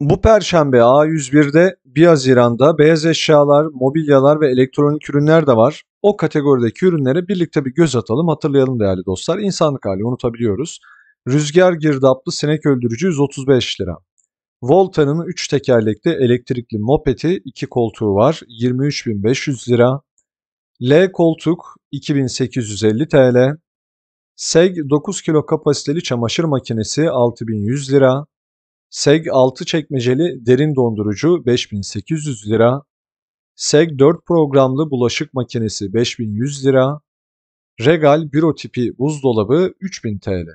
Bu perşembe A101'de 1 Haziran'da beyaz eşyalar, mobilyalar ve elektronik ürünler de var. O kategorideki ürünlere birlikte bir göz atalım, hatırlayalım değerli dostlar. İnsanlık hali unutabiliyoruz. Rüzgar girdaplı sinek öldürücü 135 lira. Volta'nın 3 tekerlekli elektrikli mopeti 2 koltuğu var 23.500 lira. L koltuk 2850 TL. Seg 9 kilo kapasiteli çamaşır makinesi 6100 lira. SEG 6 çekmeceli derin dondurucu 5800 lira, SEG 4 programlı bulaşık makinesi 5100 lira, Regal büro tipi buzdolabı 3000 TL.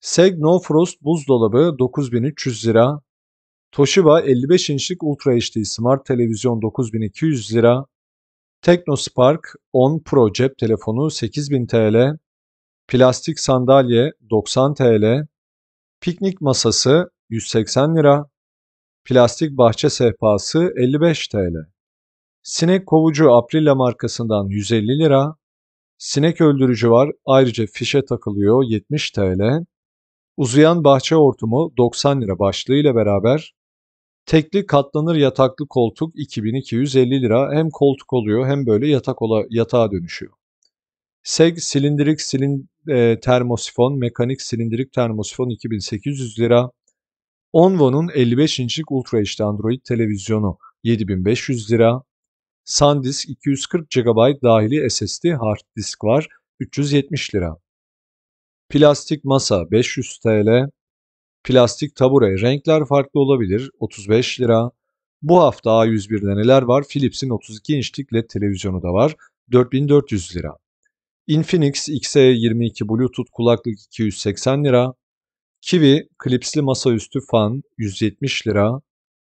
SEG No Frost buzdolabı 9300 lira, Toshiba 55 inçlik Ultra HD Smart Televizyon 9200 lira, Technospark 10 Pro cep telefonu 8000 TL, plastik sandalye 90 TL, piknik masası 180 lira, plastik bahçe sehpası 55 TL, sinek kovucu Aprilia markasından 150 lira, sinek öldürücü var ayrıca fişe takılıyor 70 TL, uzayan bahçe hortumu 90 lira başlığıyla beraber Tekli katlanır yataklı koltuk 2250 lira. Hem koltuk oluyor hem böyle yatak ola, yatağa dönüşüyor. Seg silindirik silin, e, termosifon, mekanik silindirik termosifon 2800 lira. Onvo'nun 55 inçlik Ultra HD Android televizyonu 7500 lira. SanDisk 240 GB dahili SSD hard disk var 370 lira. Plastik masa 500 TL. Plastik tabure renkler farklı olabilir 35 lira. Bu hafta a 101 neler var? Philips'in 32 inçlik LED televizyonu da var 4400 lira. Infinix XE22 Bluetooth kulaklık 280 lira. Kiwi klipsli masaüstü fan 170 lira.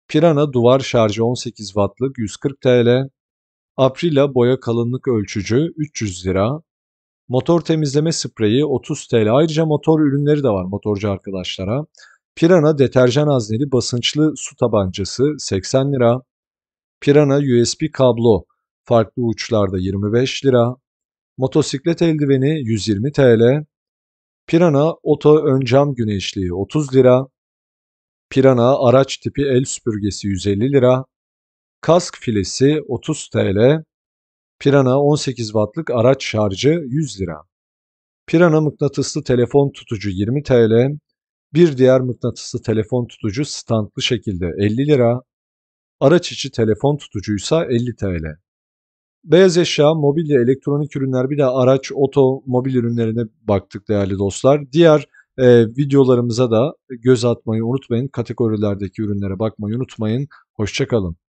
Pirana duvar şarjı 18 wattlık 140 TL. Aprila boya kalınlık ölçücü 300 lira. Motor temizleme spreyi 30 TL. Ayrıca motor ürünleri de var motorcu arkadaşlara. Pirana deterjan hazneli basınçlı su tabancası 80 lira. Pirana USB kablo farklı uçlarda 25 lira. Motosiklet eldiveni 120 TL. Pirana oto ön cam güneşliği 30 lira. Pirana araç tipi el süpürgesi 150 lira. Kask filesi 30 TL. Pirana 18 wattlık araç şarjı 100 lira. Pirana mıknatıslı telefon tutucu 20 TL. Bir diğer mıknatıslı telefon tutucu standlı şekilde 50 lira. Araç içi telefon tutucuysa 50 TL. Beyaz eşya, mobilya, elektronik ürünler bir de araç, otomobil ürünlerine baktık değerli dostlar. Diğer e, videolarımıza da göz atmayı unutmayın. Kategorilerdeki ürünlere bakmayı unutmayın. Hoşçakalın.